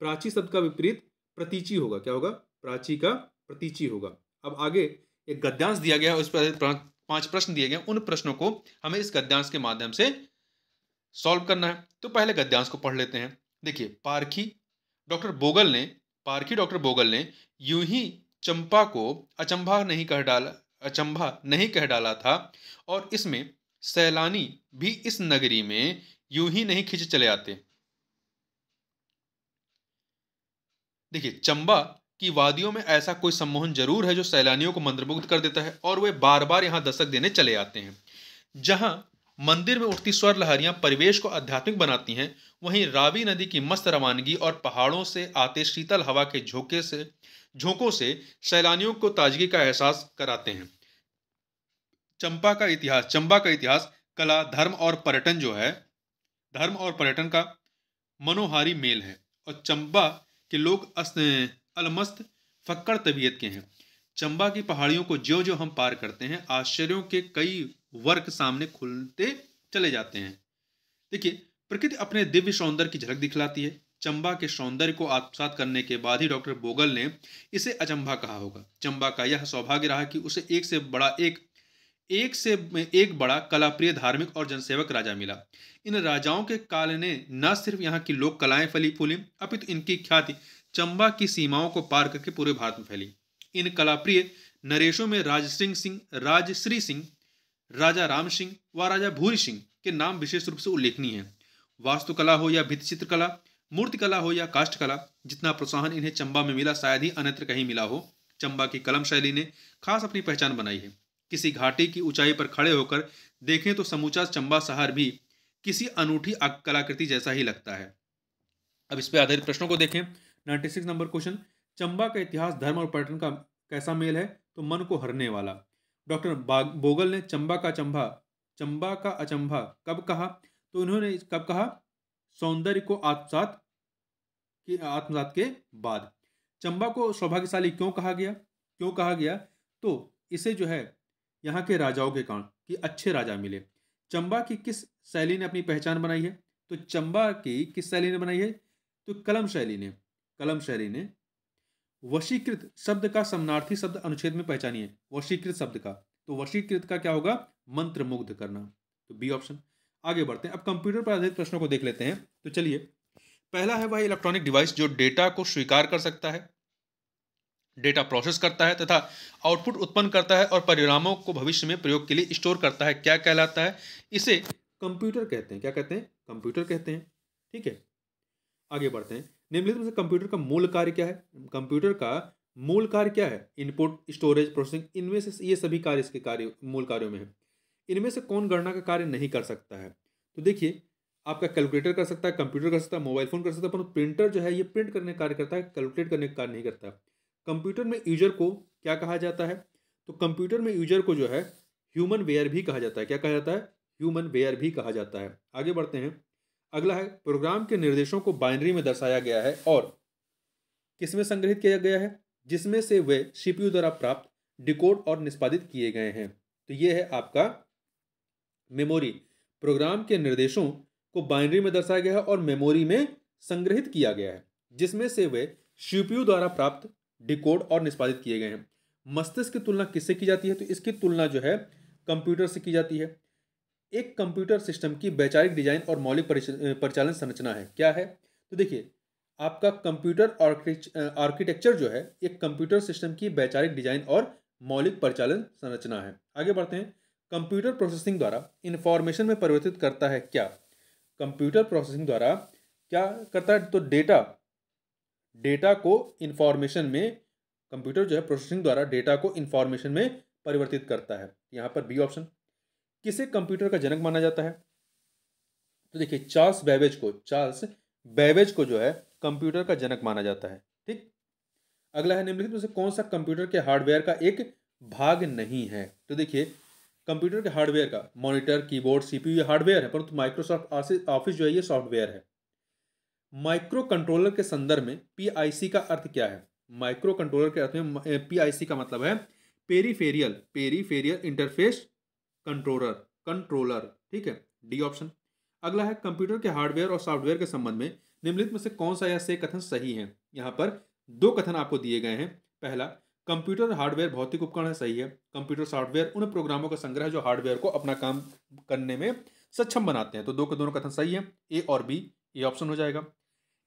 A: प्राची शब्द का विपरीत प्रतीची होगा क्या होगा प्राची का प्रतीची होगा अब आगे एक गद्यांश दिया गया उस पर पांच प्रश्न दिए गए उन प्रश्नों को हमें इस गद्यांश के माध्यम से सॉल्व करना है तो पहले गद्यांश को पढ़ लेते हैं देखिए पारखी डॉक्टर बोगल ने पारखी डॉक्टर बोगल ने यूं ही चंपा को अचंभा नहीं कह डाला अचंभा नहीं कह डाला था और इसमें सैलानी भी इस नगरी में यूं ही नहीं खींचे चले आते देखिए चंबा की वादियों में ऐसा कोई सम्मोहन जरूर है जो सैलानियों को मंत्रमुग्ध कर देता है और वे बार बार यहाँ दशक देने चले आते हैं जहां मंदिर में उठती स्वर लहरियां परिवेश को आध्यात्मिक बनाती हैं वहीं रावी नदी की मस्त रवानगी और पहाड़ों से आते शीतल हवा के झोंके से झोंकों से सैलानियों को ताजगी का एहसास कराते हैं चंपा का इतिहास चंबा का इतिहास कला धर्म और पर्यटन जो है धर्म और पर्यटन का मनोहारी मेल है और चंबा के लोग अलमस्त फक्कड़ तबीयत के हैं चंबा की पहाड़ियों को जो जो हम पार करते हैं आश्चर्यों के कई वर्ग सामने खुलते चले जाते हैं देखिए प्रकृति अपने दिव्य सौंदर्य की झलक दिखलाती है चंबा के सौंदर्य को आत्मसात करने के बाद ही डॉक्टर बोगल ने इसे अचंभा कहा होगा चंबा का यह सौभाग्य रहा कि उसे एक से बड़ा एक एक से एक बड़ा कलाप्रिय धार्मिक और जनसेवक राजा मिला इन राजाओं के काल ने न सिर्फ यहाँ की लोक कलाएं फली फूली अपितु तो इनकी ख्याति चंबा की सीमाओं को पार करके पूरे भारत में फैली इन कलाप्रिय नरेशों में राज सिंह सिंह राजश्री सिंह राजा राम सिंह व राजा भूरी सिंह के नाम विशेष रूप से उल्लेखनीय है वास्तुकला हो या भित्त चित्रकला मूर्तिकला हो या काष्ठकला जितना प्रोत्साहन इन्हें चंबा में मिला शायद ही अन्यत्र कहीं मिला हो चंबा की कलम शैली ने खास अपनी पहचान बनाई है किसी घाटी की ऊंचाई पर खड़े होकर देखें तो समूचा चंबा शहर भी किसी अनूठी कलाकृति जैसा ही लगता है अब इस पर आधारित प्रश्नों को देखें ninety six number question Chamba का इतिहास धर्म और पर्यटन का कैसा मेल है तो मन को हरने वाला डॉक्टर बोगल ने चंबा का चंबा चंबा का अचंभा कब कहा तो उन्होंने कब कहा सौंदर्य को आत्मसात के आत्मसात के बाद चंबा को सौभाग्यशाली क्यों कहा गया क्यों कहा गया तो इसे जो है यहाँ के राजाओं के कारण कि अच्छे राजा मिले चंबा की किस शैली ने अपनी पहचान बनाई है तो चंबा की किस शैली ने बनाई है तो कलम शैली ने कलम शैली ने वशीकृत शब्द का समनार्थी शब्द अनुच्छेद में पहचानिए वशीकृत शब्द का तो वशीकृत का क्या होगा मंत्र मुग्ध करना तो बी ऑप्शन आगे बढ़ते हैं अब कंप्यूटर पर आधारित प्रश्नों को देख लेते हैं तो चलिए पहला है वह इलेक्ट्रॉनिक डिवाइस जो डेटा को स्वीकार कर सकता है डेटा प्रोसेस करता है तथा आउटपुट उत्पन्न करता है और परिणामों को भविष्य में प्रयोग के लिए स्टोर करता है क्या कहलाता है इसे कंप्यूटर कहते हैं क्या कहते हैं कंप्यूटर कहते हैं ठीक है आगे बढ़ते हैं निम्नलिखित में से कंप्यूटर का मूल कार्य क्या है कंप्यूटर का मूल कार्य क्या है इनपुट स्टोरेज प्रोसेसिंग इनमें से ये सभी कार्य इसके कार्य मूल कार्यों में है इनमें से कौन गणना का कार्य नहीं कर सकता है तो देखिए आपका कैलकुलेटर कर सकता है कंप्यूटर कर सकता है मोबाइल फ़ोन कर सकता है पर प्रिंटर जो है ये प्रिंट करने का कार्य करता है कैलकुलेट करने का कार्य नहीं करता कंप्यूटर में यूजर को क्या कहा जाता है तो कंप्यूटर में यूजर को जो है ह्यूमन वेयर भी कहा जाता है क्या कहा जाता है ह्यूमन वेयर भी कहा जाता है आगे बढ़ते हैं अगला है प्रोग्राम के निर्देशों को बाइनरी में दर्शाया गया है और किसमें संग्रहित किया गया है जिसमें से वे सीपीयू द्वारा प्राप्त डिकोड और निष्पादित किए गए हैं तो ये है आपका मेमोरी प्रोग्राम के निर्देशों को बाइनरी में दर्शाया गया है और मेमोरी में संग्रहित किया गया है जिसमें से वे सीपीयू द्वारा प्राप्त डिकोड और निष्पादित किए गए हैं मस्तिष्क की तुलना किससे की जाती है तो इसकी तुलना जो है कंप्यूटर से की जाती है एक कंप्यूटर सिस्टम की वैचारिक डिजाइन और मौलिक परिचालन संरचना है क्या है तो देखिए आपका कंप्यूटर आर्किटेक्चर जो है एक कंप्यूटर सिस्टम की वैचारिक डिजाइन और मौलिक परिचालन संरचना है आगे बढ़ते हैं कंप्यूटर प्रोसेसिंग द्वारा इन्फॉर्मेशन में परिवर्तित करता है क्या कंप्यूटर प्रोसेसिंग द्वारा क्या करता है तो डेटा डेटा को इन्फॉर्मेशन में कंप्यूटर जो है प्रोसेसिंग द्वारा डेटा को इन्फॉर्मेशन में परिवर्तित करता है यहाँ पर बी ऑप्शन किसे कंप्यूटर का जनक माना जाता है तो देखिए चार्ल्स बैवेज को चार्ल्स बैवेज को जो है कंप्यूटर का जनक माना जाता है ठीक अगला है निम्नलिखित में से कौन सा कंप्यूटर के हार्डवेयर का एक भाग नहीं है तो देखिए कंप्यूटर के हार्डवेयर का मॉनिटर कीबोर्ड सीपीयू हार्डवेयर है परंतु माइक्रोसॉफ्ट ऑफिस जो है ये सॉफ्टवेयर है माइक्रो कंट्रोलर के संदर्भ में पीआईसी का अर्थ क्या है माइक्रो कंट्रोलर के अर्थ में पीआईसी का मतलब है peripheral peripheral interface controller controller ठीक है डी ऑप्शन अगला है कंप्यूटर के हार्डवेयर और सॉफ्टवेयर के संबंध में निम्नलिखित में से कौन सा या से कथन सही है यहाँ पर दो कथन आपको दिए गए हैं पहला कंप्यूटर हार्डवेयर भौतिक उपकरण है सही है कंप्यूटर सॉफ्टवेयर उन प्रोग्रामों का संग्रह जो हार्डवेयर को अपना काम करने में सक्षम बनाते हैं तो दो के दोनों कथन सही है ए और बी ये ऑप्शन हो जाएगा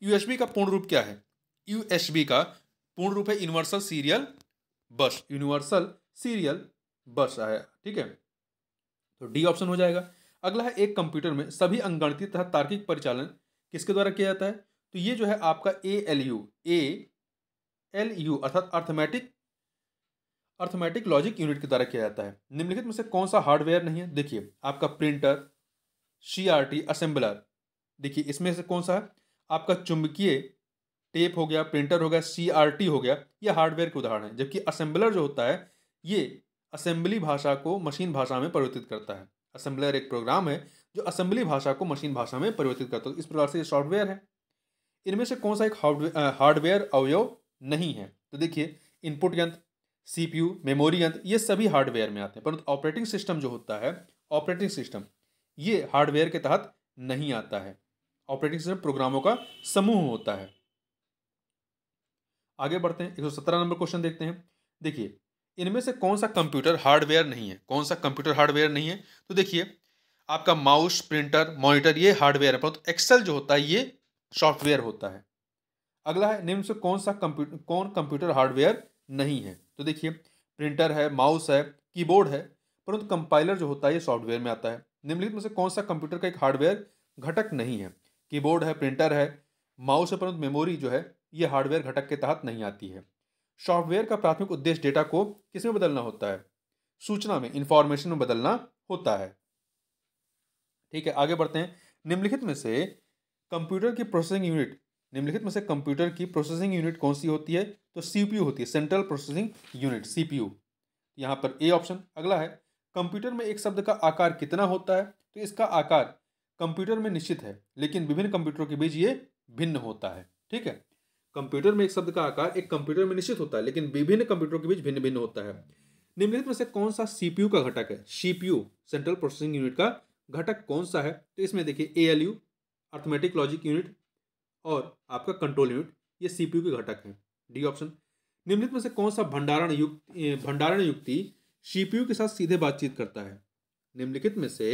A: यूएसबी का पूर्ण रूप क्या है यूएसबी का पूर्ण रूप है universal serial bus universal serial bus आया ठीक है तो डी ऑप्शन हो जाएगा अगला है एक कंप्यूटर में सभी अंगणती तथा तार्किक परिचालन किसके द्वारा किया जाता है तो ये जो है आपका A L U A L U अर्थात अर्थमेटिक अर्थमेटिक लॉजिक यूनिट के द्वारा किया जाता है निम्नलिखित में से कौन सा हार्डवेयर नहीं है देखिए आपका printer C R T assembler देखिए इसमें से कौन सा है आपका चुंबकीय टेप हो गया प्रिंटर हो गया सी हो गया ये हार्डवेयर के उदाहरण हैं जबकि असेंबलर जो होता है ये असेंबली भाषा को मशीन भाषा में परिवर्तित करता है असेंबलर एक प्रोग्राम है जो असेंबली भाषा को मशीन भाषा में परिवर्तित करता है तो इस प्रकार से ये सॉफ्टवेयर है इनमें से कौन सा एक हार्डवेयर अवयव नहीं है तो देखिए इनपुट यंत्र सीपीयू मेमोरी यंत्र ये सभी हार्डवेयर में आते हैं परंतु ऑपरेटिंग सिस्टम जो होता है ऑपरेटिंग सिस्टम ये हार्डवेयर के तहत नहीं आता है ऑपरेटिंग सिस्टम प्रोग्रामों का समूह होता है आगे बढ़ते हैं सत्रह नंबर क्वेश्चन देखते हैं देखिए इनमें से कौन सा कंप्यूटर हार्डवेयर नहीं है कौन सा कंप्यूटर हार्डवेयर नहीं है तो देखिए आपका माउस प्रिंटर मॉनिटर ये हार्डवेयर है परंतु तो एक्सेल जो होता है ये सॉफ्टवेयर होता है अगला है निम्न से कौन सा कंप्यूटर कौन कंप्यूटर हार्डवेयर नहीं है तो देखिए प्रिंटर है माउस है कीबोर्ड है परंतु कंपाइलर जो होता है ये सॉफ्टवेयर में आता है निम्नलिखित में से कौन सा कंप्यूटर का एक हार्डवेयर घटक नहीं है कीबोर्ड है प्रिंटर है माउस है परंतु मेमोरी जो है ये हार्डवेयर घटक के तहत नहीं आती है सॉफ्टवेयर का प्राथमिक उद्देश्य डेटा को किसमें बदलना होता है सूचना में इंफॉर्मेशन में बदलना होता है ठीक है आगे बढ़ते हैं निम्नलिखित में से कंप्यूटर की प्रोसेसिंग यूनिट निम्नलिखित में से कंप्यूटर की प्रोसेसिंग यूनिट कौन सी होती है तो सीपीयू होती है सेंट्रल प्रोसेसिंग यूनिट सीपीयू यहाँ पर ए ऑप्शन अगला है कंप्यूटर में एक शब्द का आकार कितना होता है तो इसका आकार कंप्यूटर में निश्चित है लेकिन विभिन्न कंप्यूटरों के बीच ये भिन्न होता है ठीक है कंप्यूटर में एक शब्द का आकार एक कंप्यूटर में निश्चित होता है लेकिन विभिन्न कंप्यूटरों के बीच भिन्न भिन्न होता है निम्नलिखित में से कौन सा सीपीयू का घटक है सीपीयू सेंट्रल प्रोसेसिंग यूनिट का घटक कौन सा है तो इसमें देखिए A L U arithmetic logic unit और आपका कंट्रोल यूनिट ये सीपीयू के घटक हैं डी ऑप्शन निम्नलिखित में से कौन सा भंडारण युक्त भंडारण युक्ति सीपीयू के साथ सीधे बातचीत करता है निम्नलिखित में से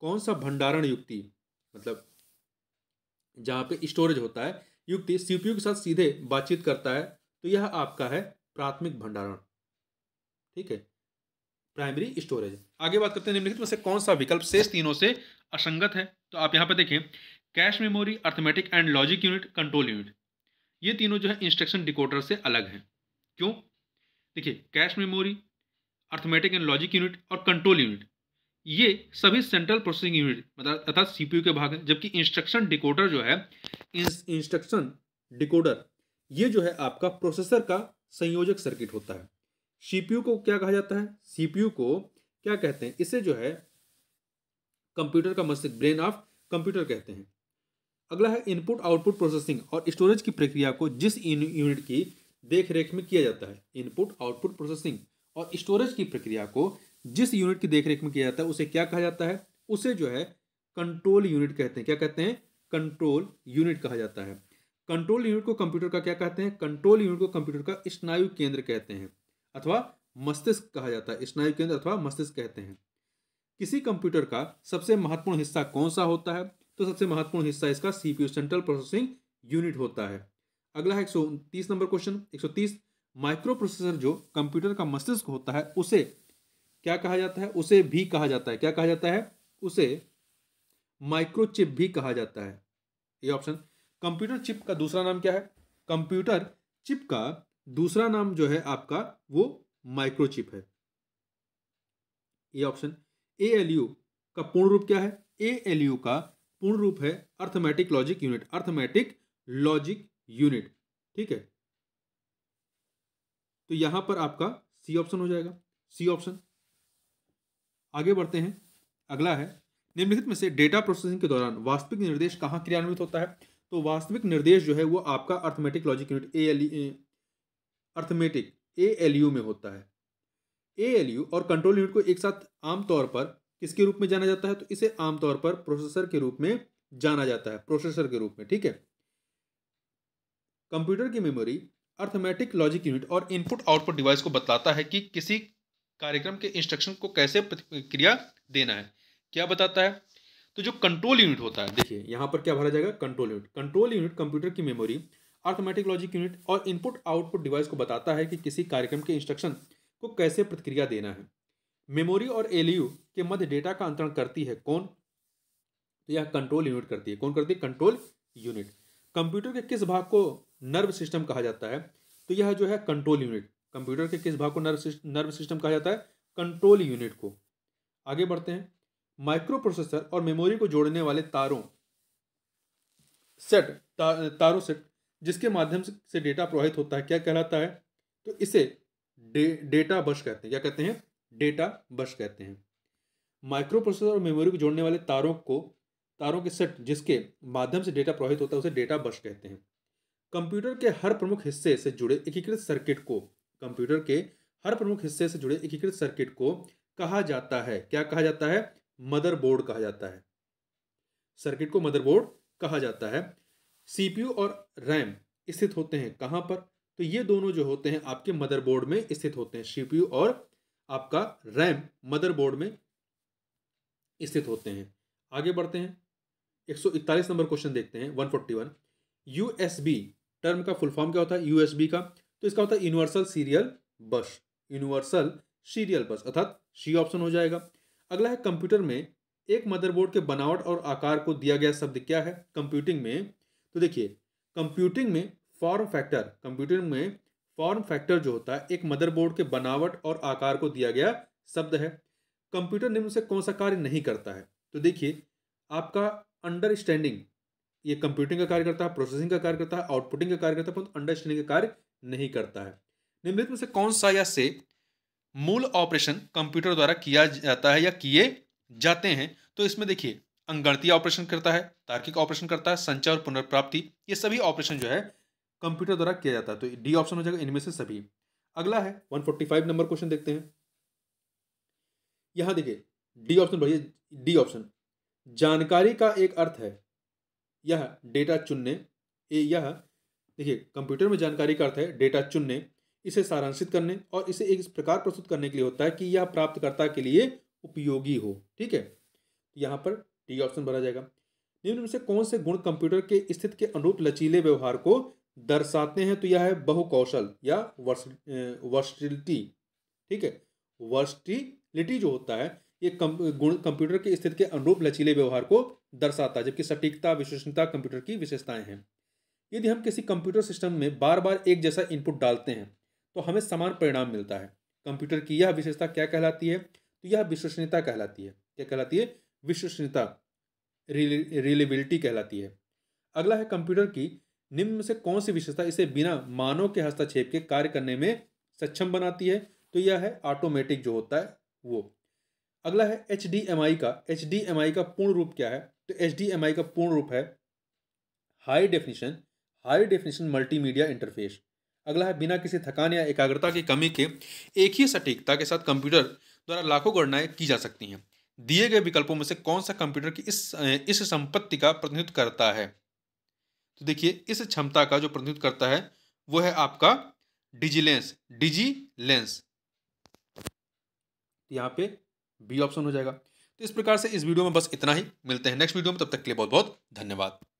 A: कौन सा भंडारण युक्ति मतलब जहाँ पे स्टोरेज होता है युक्ति सीपीयू के साथ सीधे बातचीत करता है तो यह आपका है प्राथमिक भंडारण ठीक है प्राइमरी स्टोरेज आगे बात करते हैं निम्नलिखित में से कौन सा विकल्प शेष तीनों से असंगत है तो आप यहाँ पर देखें cache memory arithmetic and logic unit control unit ये तीनों जो है इंस्ट्रक्शन डिकोडर से अलग हैं क्यों देखिए cache memory arithmetic and logic unit और कंट्रोल यूनिट ये सभी सेंट्रल प्रोसेसिंग यूनिट मतलब अर्थात सीपीयू के भाग हैं जबकि इंस्ट्रक्शन डिकोडर जो है इंस्ट्रक्शन डिकोडर ये जो है आपका प्रोसेसर का संयोजक सर्किट होता है सीपीयू को क्या कहा जाता है सीपीयू को क्या कहते हैं इसे जो है कंप्यूटर का मस्तिष्क ब्रेन ऑफ कंप्यूटर कहते हैं अगला है इनपुट आउटपुट प्रोसेसिंग और स्टोरेज की प्रक्रिया को जिस यूनिट की देखरेख में किया जाता है इनपुट आउटपुट प्रोसेसिंग और स्टोरेज की प्रक्रिया को जिस यूनिट की देखरेख में किया जाता है उसे क्या कहा जाता है उसे जो है कंट्रोल यूनिट कहते हैं क्या कहते हैं कंट्रोल यूनिट कहा जाता है कंट्रोल यूनिट को कंप्यूटर का क्या कहते हैं कंट्रोल यूनिट को कंप्यूटर का स्नायु केंद्र कहते हैं अथवा मस्तिष्क कहा जाता है स्नायु केंद्र अथवा मस्तिष्क कहते हैं किसी कंप्यूटर का सबसे महत्वपूर्ण हिस्सा कौन सा होता है तो सबसे महत्वपूर्ण हिस्सा इसका सीपीयू सेंट्रल प्रोसेसिंग यूनिट होता है अगला है एक नंबर क्वेश्चन एक माइक्रो प्रोसेसर जो कंप्यूटर का मस्तिष्क होता है उसे क्या कहा जाता है उसे भी कहा जाता है क्या कहा जाता है उसे माइक्रोचिप भी कहा जाता है ये ऑप्शन कंप्यूटर चिप का दूसरा नाम क्या है कंप्यूटर चिप का दूसरा नाम जो है आपका वो माइक्रोचिप है ये ऑप्शन ए एल यू का पूर्ण रूप क्या है ए एल यू का पूर्ण रूप है arithmetic logic unit arithmetic logic unit ठीक है तो यहां पर आपका सी ऑप्शन हो जाएगा सी ऑप्शन आगे बढ़ते हैं अगला है निम्नलिखित में से डेटा प्रोसेसिंग के दौरान वास्तविक निर्देश कहाँ क्रियान्वित होता है तो वास्तविक निर्देश जो है वो आपका arithmetic logic unit A L arithmetic A L U में होता है ए एल यू और कंट्रोल यूनिट को एक साथ आमतौर पर किसके रूप में जाना जाता है तो इसे आमतौर पर प्रोसेसर के रूप में जाना जाता है प्रोसेसर के रूप में ठीक है कंप्यूटर की मेमोरी अर्थमेटिक लॉजिक यूनिट और इनपुट आउटपुट डिवाइस को बताता है कि किसी कार्यक्रम के इंस्ट्रक्शन को कैसे प्रतिक्रिया देना है क्या बताता है तो जो कंट्रोल यूनिट होता है देखिए यहाँ पर क्या भरा जाएगा control unit control unit computer की मेमोरी आर्थमेटिक लॉजिक यूनिट और इनपुट आउटपुट डिवाइस को बताता है कि किसी कार्यक्रम के इंस्ट्रक्शन को कैसे प्रतिक्रिया देना है मेमोरी और एल के मध्य डेटा का अंतरण करती है कौन तो यह कंट्रोल यूनिट करती है कौन करती है कंट्रोल यूनिट कंप्यूटर के किस भाग को नर्व सिस्टम कहा जाता है तो यह जो है कंट्रोल यूनिट कंप्यूटर के किस भाग को नर्व सिस्ट, नर्व सिस्टम कहा जाता है कंट्रोल यूनिट को आगे बढ़ते हैं माइक्रो प्रोसेसर और मेमोरी को जोड़ने वाले तारों सेट ता, तारों सेट जिसके माध्यम से डेटा प्रवाहित होता है क्या कहलाता है तो इसे डे, डेटा बश कहते हैं क्या कहते हैं डेटा बश कहते हैं माइक्रो प्रोसेसर और मेमोरी को जोड़ने वाले तारों को तारों के सेट जिसके माध्यम से डेटा प्रवाहित होता है उसे डेटा बश कहते हैं कंप्यूटर के हर प्रमुख हिस्से से जुड़े एकीकृत सर्किट को कंप्यूटर के हर प्रमुख हिस्से से जुड़े एकीकृत सर्किट को कहा जाता है क्या कहा जाता है मदरबोर्ड कहा जाता है सर्किट को मदरबोर्ड कहा जाता है सीपीयू और रैम स्थित होते हैं कहाँ पर तो ये दोनों जो होते हैं आपके मदरबोर्ड में स्थित होते हैं सीपीयू और आपका रैम मदरबोर्ड में स्थित होते हैं आगे बढ़ते हैं 141 नंबर क्वेश्चन देखते हैं 141 यूएसबी टर्म का फुल फॉर्म क्या होता है यूएसबी का तो इसका होता है universal serial bus universal serial bus अर्थात सी ऑप्शन हो जाएगा अगला है कंप्यूटर में एक मदरबोर्ड के बनावट और आकार को दिया गया शब्द क्या है कंप्यूटिंग में तो देखिए कंप्यूटिंग में फॉर्म फैक्टर कंप्यूटिंग में फॉर्म फैक्टर जो होता है एक मदरबोर्ड के बनावट और आकार को दिया गया शब्द है कंप्यूटर निम्न से कौन सा कार्य नहीं करता है तो देखिए आपका अंडरस्टैंडिंग ये कंप्यूटिंग का कार्य करता है प्रोसेसिंग का कार्य करता है आउटपुटिंग का कार्य करता है परंतु अंडरस्टैंडिंग का कार्य नहीं करता है निम्नलिखित में से कौन सा या से मूल ऑपरेशन कंप्यूटर द्वारा किया जाता है या किए जाते हैं तो इसमें देखिए अंगणतीय ऑपरेशन करता है तार्किक ऑपरेशन करता है संचय और पुनर्प्राप्ति ये सभी ऑपरेशन जो है कंप्यूटर द्वारा किया जाता है तो डी ऑप्शन हो जाएगा इनमें से सभी अगला है 145 नंबर क्वेश्चन देखते हैं यहां देखिए डी ऑप्शन भैया डी ऑप्शन जानकारी का एक अर्थ है यह डेटा चुनने यह देखिए कंप्यूटर में जानकारी का अर्थ है डेटा चुनने इसे सारांशित करने और इसे एक इस प्रकार प्रस्तुत करने के लिए होता है कि यह प्राप्तकर्ता के लिए उपयोगी हो ठीक है तो यहाँ पर डी ऑप्शन भरा जाएगा निम्न में से कौन से गुण कंप्यूटर के स्थिति के अनुरूप लचीले व्यवहार को दर्शाते हैं तो यह है बहुकौशल या वर्सिलिटी ठीक है वर्सिलिटी जो होता है ये कम, गुण कंप्यूटर के स्थिति के अनुरूप लचीले व्यवहार को दर्शाता है जबकि सटीकता विशेषता कंप्यूटर की विशेषताएं हैं यदि हम किसी कंप्यूटर सिस्टम में बार बार एक जैसा इनपुट डालते हैं तो हमें समान परिणाम मिलता है कंप्यूटर की यह विशेषता क्या कहलाती है तो यह विश्वसनीयता कहलाती है क्या कहलाती है विश्वसनीयता रिलेबिलिटी कहलाती है अगला है कंप्यूटर की निम्न से कौन सी विशेषता इसे बिना मानव के हस्तक्षेप के कार्य करने में सक्षम बनाती है तो यह है ऑटोमेटिक जो होता है वो अगला है एच का एच का पूर्ण रूप क्या है तो एच का पूर्ण रूप है high definition high definition multimedia interface अगला है बिना किसी थकान या एकाग्रता की कमी के एक ही सटीकता के साथ कंप्यूटर द्वारा लाखों गणनाएं की जा सकती हैं दिए गए विकल्पों में से कौन सा कंप्यूटर की इस इस संपत्ति का प्रतिनिधित्व करता है तो देखिए इस क्षमता का जो प्रतिनिधित्व करता है वो है आपका डिजी लेंस डिजी लेंस यहाँ पे बी ऑप्शन हो जाएगा तो इस प्रकार से इस वीडियो में बस इतना ही मिलते हैं नेक्स्ट वीडियो में तब तक के लिए बहुत बहुत धन्यवाद